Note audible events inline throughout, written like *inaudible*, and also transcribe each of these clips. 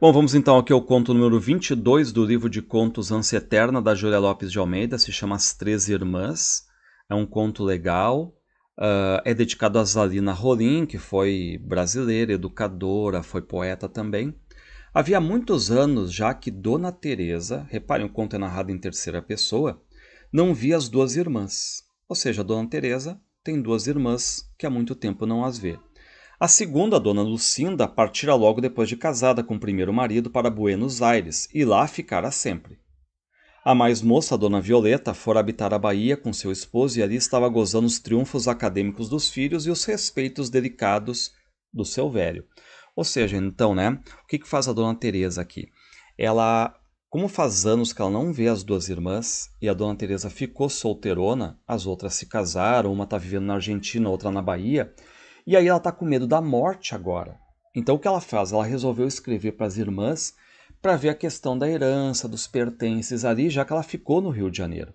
Bom, vamos então aqui ao conto número 22 do livro de contos Ânsia Eterna, da Júlia Lopes de Almeida, se chama As Três Irmãs, é um conto legal, uh, é dedicado a Zalina Rolim, que foi brasileira, educadora, foi poeta também. Havia muitos anos já que Dona Teresa, reparem, o conto é narrado em terceira pessoa, não via as duas irmãs, ou seja, Dona Teresa tem duas irmãs que há muito tempo não as vê. A segunda, dona Lucinda, partira logo depois de casada com o primeiro marido para Buenos Aires e lá ficara sempre. A mais moça, dona Violeta, fora habitar a Bahia com seu esposo e ali estava gozando os triunfos acadêmicos dos filhos e os respeitos delicados do seu velho. Ou seja, então, né? O que, que faz a dona Teresa aqui? Ela, como faz anos que ela não vê as duas irmãs e a dona Teresa ficou solteirona, as outras se casaram, uma está vivendo na Argentina, outra na Bahia e aí ela está com medo da morte agora. Então o que ela faz? Ela resolveu escrever para as irmãs para ver a questão da herança, dos pertences ali, já que ela ficou no Rio de Janeiro.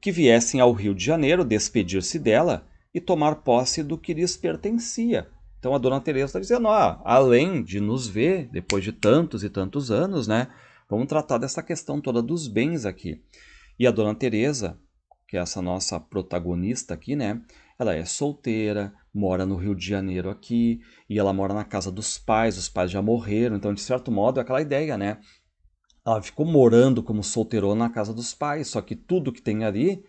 Que viessem ao Rio de Janeiro despedir-se dela e tomar posse do que lhes pertencia. Então a dona Teresa está dizendo, "Ah, além de nos ver depois de tantos e tantos anos, né? Vamos tratar dessa questão toda dos bens aqui. E a dona Teresa que é essa nossa protagonista aqui, né? Ela é solteira, mora no Rio de Janeiro aqui, e ela mora na casa dos pais, os pais já morreram, então, de certo modo, é aquela ideia, né? Ela ficou morando como solteirona na casa dos pais, só que tudo que tem ali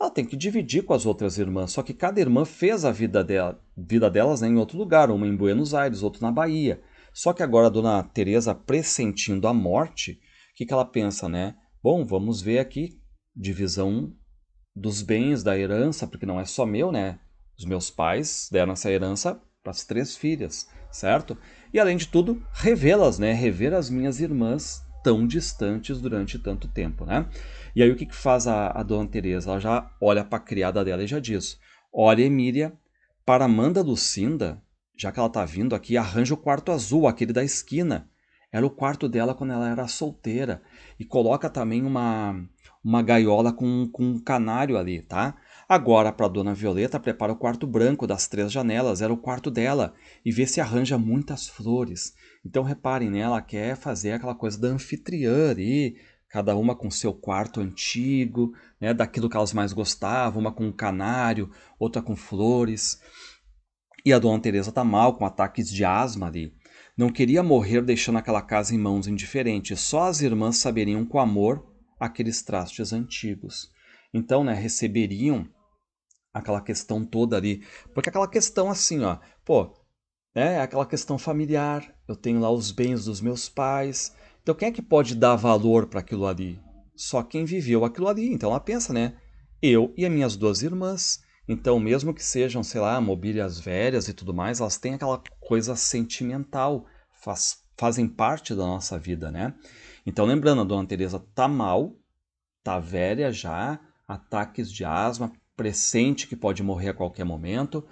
ela tem que dividir com as outras irmãs. Só que cada irmã fez a vida, dela, vida delas né, em outro lugar, uma em Buenos Aires, outra na Bahia. Só que agora a dona Teresa pressentindo a morte, o que, que ela pensa, né? Bom, vamos ver aqui, divisão dos bens, da herança, porque não é só meu, né? Os meus pais deram essa herança para as três filhas, certo? E além de tudo, revê-las, né? Rever as minhas irmãs tão distantes durante tanto tempo, né? E aí o que, que faz a, a dona Teresa? Ela já olha para a criada dela e já diz: Olha, Emília, para Amanda Lucinda, já que ela tá vindo aqui, arranja o quarto azul, aquele da esquina. Era o quarto dela quando ela era solteira. E coloca também uma uma gaiola com, com um canário ali, tá? Agora, para Dona Violeta, prepara o quarto branco das três janelas, era o quarto dela, e vê se arranja muitas flores. Então, reparem, né? Ela quer fazer aquela coisa da anfitriã ali, cada uma com seu quarto antigo, né? Daquilo que elas mais gostavam, uma com um canário, outra com flores. E a Dona Teresa tá mal, com ataques de asma ali. Não queria morrer deixando aquela casa em mãos indiferentes. Só as irmãs saberiam com amor aqueles trastes antigos. Então, né, receberiam aquela questão toda ali, porque aquela questão assim, ó, pô, né, é aquela questão familiar, eu tenho lá os bens dos meus pais. Então, quem é que pode dar valor para aquilo ali? Só quem viveu aquilo ali. Então, ela pensa, né? Eu e as minhas duas irmãs. Então, mesmo que sejam, sei lá, mobílias velhas e tudo mais, elas têm aquela coisa sentimental, faz fazem parte da nossa vida, né? Então, lembrando, a dona Teresa tá mal, tá velha já, ataques de asma, pressente que pode morrer a qualquer momento.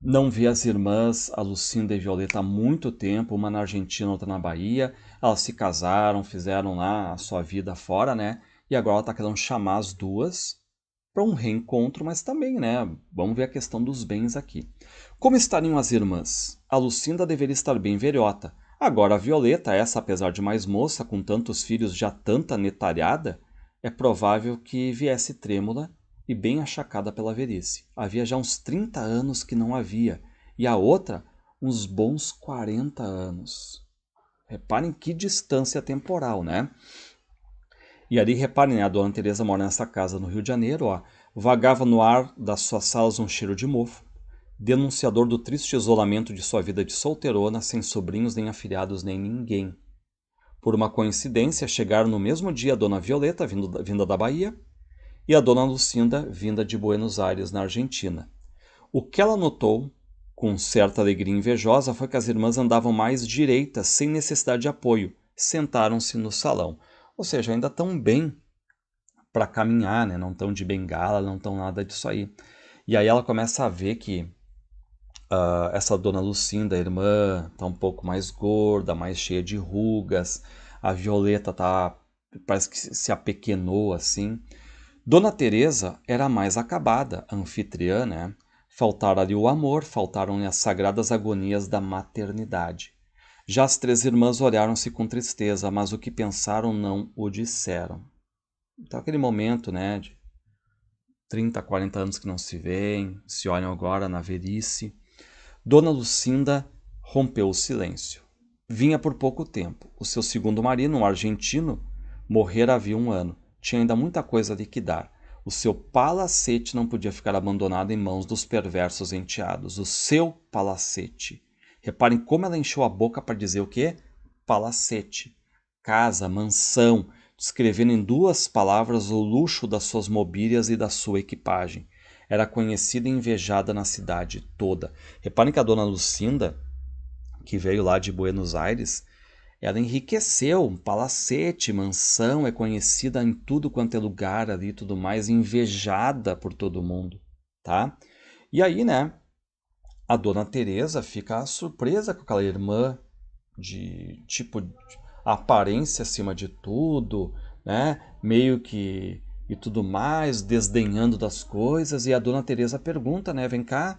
Não vê as irmãs, a Lucinda e Violeta, há muito tempo, uma na Argentina, outra na Bahia. Elas se casaram, fizeram lá a sua vida fora, né? E agora ela tá querendo chamar as duas para um reencontro, mas também, né? Vamos ver a questão dos bens aqui. Como estariam as irmãs? A Lucinda deveria estar bem velhota, Agora, a Violeta, essa apesar de mais moça, com tantos filhos já tanta netalhada, é provável que viesse trêmula e bem achacada pela velhice. Havia já uns 30 anos que não havia, e a outra, uns bons 40 anos. Reparem que distância temporal, né? E ali, reparem, né? a dona Teresa mora nessa casa no Rio de Janeiro, ó. Vagava no ar das suas salas um cheiro de mofo, denunciador do triste isolamento de sua vida de solteirona, sem sobrinhos, nem afilhados, nem ninguém. Por uma coincidência, chegaram no mesmo dia a Dona Violeta, vindo, vinda da Bahia, e a Dona Lucinda, vinda de Buenos Aires, na Argentina. O que ela notou, com certa alegria invejosa, foi que as irmãs andavam mais direitas, sem necessidade de apoio, sentaram-se no salão. Ou seja, ainda tão bem para caminhar, né? não tão de bengala, não tão nada disso aí. E aí ela começa a ver que Uh, essa dona Lucinda, irmã, tá um pouco mais gorda, mais cheia de rugas. A Violeta tá parece que se apequenou assim. Dona Teresa era mais acabada, anfitriã, né? Faltara-lhe o amor, faltaram-lhe as sagradas agonias da maternidade. Já as três irmãs olharam-se com tristeza, mas o que pensaram não o disseram. Então, aquele momento, né, de 30, 40 anos que não se veem, se olham agora na velhice. Dona lucinda rompeu o silêncio vinha por pouco tempo o seu segundo marido um argentino morrera havia um ano tinha ainda muita coisa a liquidar o seu palacete não podia ficar abandonado em mãos dos perversos enteados o seu palacete reparem como ela encheu a boca para dizer o quê palacete casa mansão descrevendo em duas palavras o luxo das suas mobílias e da sua equipagem era conhecida e invejada na cidade toda. Reparem que a dona Lucinda, que veio lá de Buenos Aires, ela enriqueceu, palacete, mansão, é conhecida em tudo quanto é lugar ali e tudo mais, invejada por todo mundo, tá? E aí, né, a dona Teresa fica surpresa com aquela irmã de tipo aparência acima de tudo, né? Meio que e tudo mais, desdenhando das coisas. E a dona Teresa pergunta, né? Vem cá,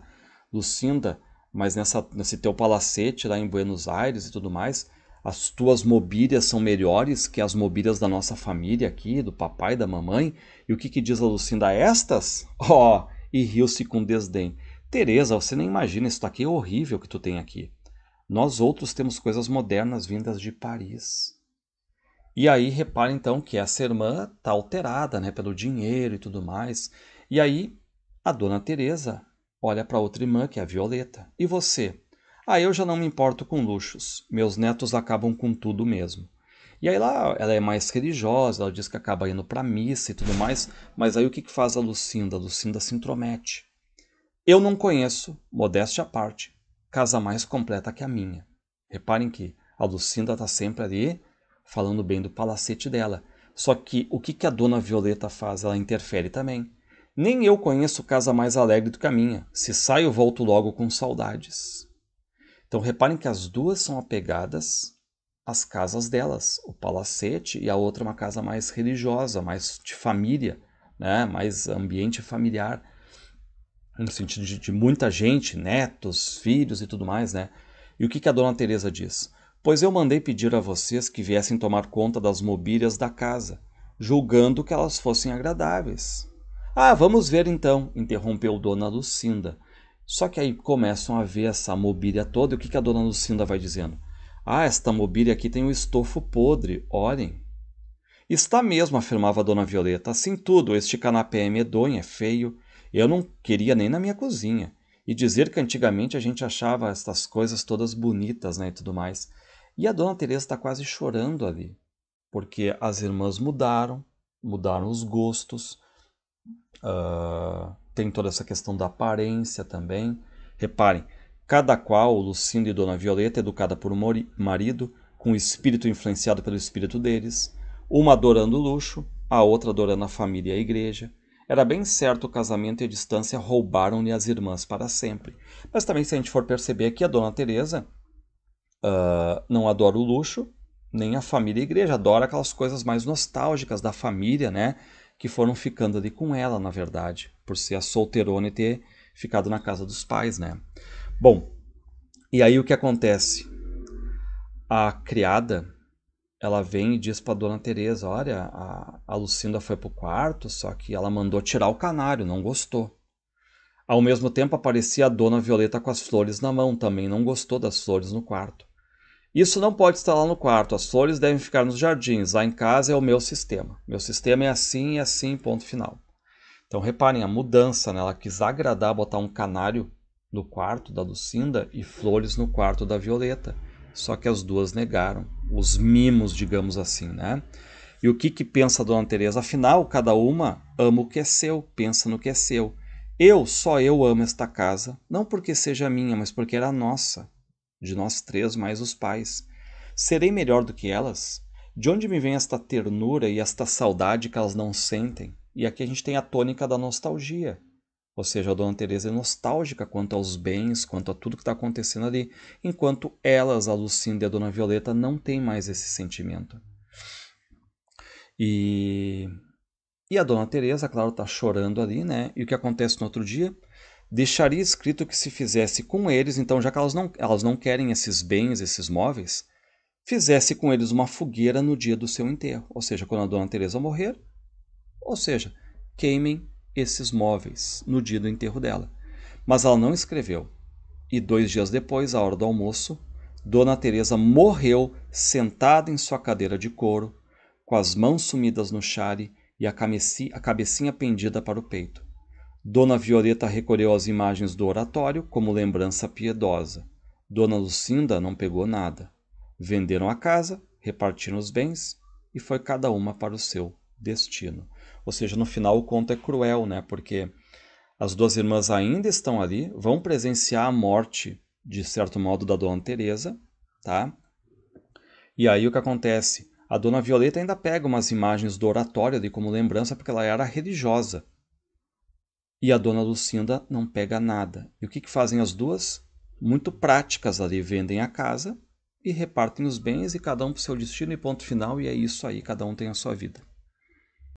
Lucinda, mas nessa, nesse teu palacete lá em Buenos Aires e tudo mais, as tuas mobílias são melhores que as mobílias da nossa família aqui, do papai, da mamãe. E o que, que diz a Lucinda? Estas? *laughs* Ó, oh, e riu-se com desdém. Teresa, você nem imagina, isso aqui é horrível que tu tem aqui. Nós outros temos coisas modernas vindas de Paris. E aí repara então que essa irmã está alterada né, pelo dinheiro e tudo mais. E aí a dona Teresa olha para outra irmã, que é a Violeta. E você? Ah, eu já não me importo com luxos. Meus netos acabam com tudo mesmo. E aí lá ela é mais religiosa, ela diz que acaba indo para missa e tudo mais, mas aí o que, que faz a Lucinda? A Lucinda se intromete. Eu não conheço, modéstia à parte, casa mais completa que a minha. Reparem que a Lucinda está sempre ali falando bem do palacete dela. Só que o que, que a dona Violeta faz? Ela interfere também. Nem eu conheço casa mais alegre do que a minha. Se saio, volto logo com saudades. Então reparem que as duas são apegadas às casas delas, o palacete e a outra é uma casa mais religiosa, mais de família, né? mais ambiente familiar, no sentido de, de muita gente, netos, filhos e tudo mais, né? E o que, que a dona Teresa diz? pois eu mandei pedir a vocês que viessem tomar conta das mobílias da casa, julgando que elas fossem agradáveis. Ah, vamos ver então, interrompeu Dona Lucinda. Só que aí começam a ver essa mobília toda, e o que, que a Dona Lucinda vai dizendo? Ah, esta mobília aqui tem um estofo podre, olhem. Está mesmo, afirmava a Dona Violeta, assim tudo, este canapé é medonho, é feio, eu não queria nem na minha cozinha. E dizer que antigamente a gente achava estas coisas todas bonitas, né, e tudo mais. E a dona Teresa está quase chorando ali, porque as irmãs mudaram, mudaram os gostos, uh, tem toda essa questão da aparência também. Reparem, cada qual, Lucindo e Dona Violeta, educada por um marido, com o espírito influenciado pelo espírito deles, uma adorando o luxo, a outra adorando a família e a igreja. Era bem certo o casamento e a distância roubaram-lhe as irmãs para sempre. Mas também, se a gente for perceber que a Dona Teresa uh, não adora o luxo, nem a família e a igreja, adora aquelas coisas mais nostálgicas da família, né? Que foram ficando ali com ela, na verdade, por ser a solteirona e ter ficado na casa dos pais, né? Bom, e aí o que acontece? A criada, ela vem e diz para dona Teresa, olha, a, a Lucinda foi pro quarto, só que ela mandou tirar o canário, não gostou. Ao mesmo tempo aparecia a dona Violeta com as flores na mão, também não gostou das flores no quarto. Isso não pode estar lá no quarto, as flores devem ficar nos jardins, lá em casa é o meu sistema. Meu sistema é assim e assim, ponto final. Então reparem, a mudança, né? ela quis agradar botar um canário no quarto da Lucinda e flores no quarto da Violeta. Só que as duas negaram, os mimos, digamos assim, né? E o que, que pensa a Dona Teresa? Afinal, cada uma ama o que é seu, pensa no que é seu. Eu, só eu amo esta casa, não porque seja minha, mas porque era nossa de nós três mais os pais. Serei melhor do que elas? De onde me vem esta ternura e esta saudade que elas não sentem? E aqui a gente tem a tônica da nostalgia. Ou seja, a Dona Teresa é nostálgica quanto aos bens, quanto a tudo que está acontecendo ali, enquanto elas, a Lucinda e a Dona Violeta, não têm mais esse sentimento. E, e a Dona Teresa, claro, está chorando ali, né? E o que acontece no outro dia? deixaria escrito que se fizesse com eles, então já que elas não, elas não querem esses bens, esses móveis, fizesse com eles uma fogueira no dia do seu enterro, ou seja, quando a dona Teresa morrer, ou seja, queimem esses móveis no dia do enterro dela. Mas ela não escreveu. E dois dias depois, à hora do almoço, Dona Teresa morreu sentada em sua cadeira de couro, com as mãos sumidas no chale e a, a cabecinha pendida para o peito. Dona Violeta recolheu as imagens do oratório como lembrança piedosa. Dona Lucinda não pegou nada. Venderam a casa, repartiram os bens e foi cada uma para o seu destino. Ou seja, no final o conto é cruel, né? Porque as duas irmãs ainda estão ali, vão presenciar a morte, de certo modo, da Dona Teresa, tá? E aí o que acontece? A Dona Violeta ainda pega umas imagens do oratório ali como lembrança, porque ela era religiosa e a dona Lucinda não pega nada. E o que, que fazem as duas? Muito práticas ali, vendem a casa e repartem os bens e cada um para o seu destino e ponto final, e é isso aí, cada um tem a sua vida.